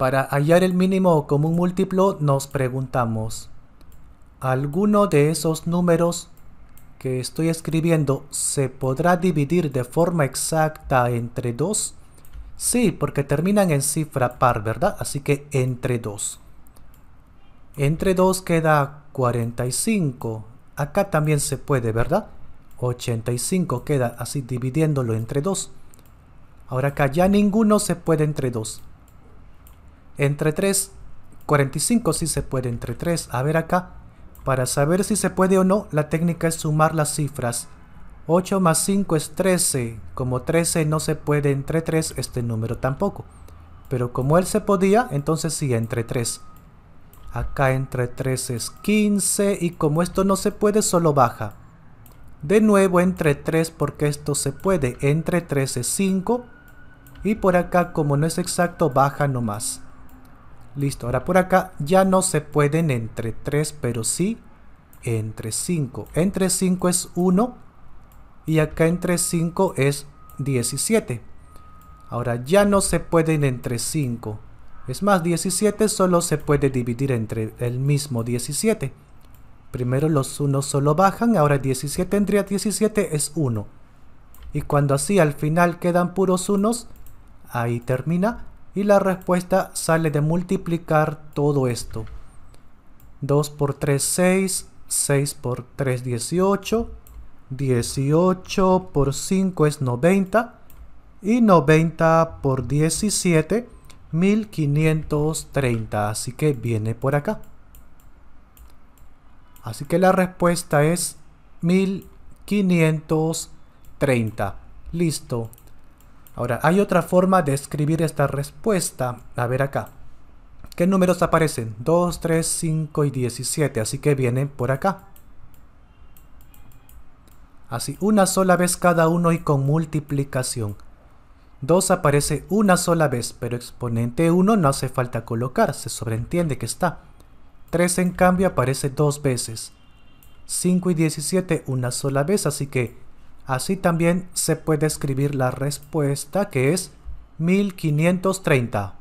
Para hallar el mínimo común múltiplo nos preguntamos, ¿alguno de esos números que estoy escribiendo se podrá dividir de forma exacta entre 2? Sí, porque terminan en cifra par, ¿verdad? Así que entre 2. Entre 2 queda 45. Acá también se puede, ¿verdad? 85 queda así dividiéndolo entre 2. Ahora acá ya ninguno se puede entre 2. Entre 3, 45 sí se puede, entre 3. A ver acá. Para saber si se puede o no, la técnica es sumar las cifras. 8 más 5 es 13. Como 13 no se puede entre 3, este número tampoco. Pero como él se podía, entonces sí, entre 3. Acá entre 3 es 15 y como esto no se puede, solo baja. De nuevo entre 3 porque esto se puede, entre 3 es 5 y por acá como no es exacto baja nomás. Listo, ahora por acá ya no se pueden entre 3, pero sí entre 5. Entre 5 es 1 y acá entre 5 es 17. Ahora ya no se pueden entre 5. Es más, 17 solo se puede dividir entre el mismo 17. Primero los unos solo bajan, ahora 17 entre 17 es 1. Y cuando así al final quedan puros unos, ahí termina y la respuesta sale de multiplicar todo esto. 2 por 3, 6. 6 por 3, 18. 18 por 5 es 90. Y 90 por 17, 1530. Así que viene por acá. Así que la respuesta es 1530. Listo. Ahora, hay otra forma de escribir esta respuesta. A ver acá. ¿Qué números aparecen? 2, 3, 5 y 17, así que vienen por acá. Así, una sola vez cada uno y con multiplicación. 2 aparece una sola vez, pero exponente 1 no hace falta colocar, se sobreentiende que está. 3 en cambio aparece dos veces. 5 y 17 una sola vez, así que Así también se puede escribir la respuesta que es 1530.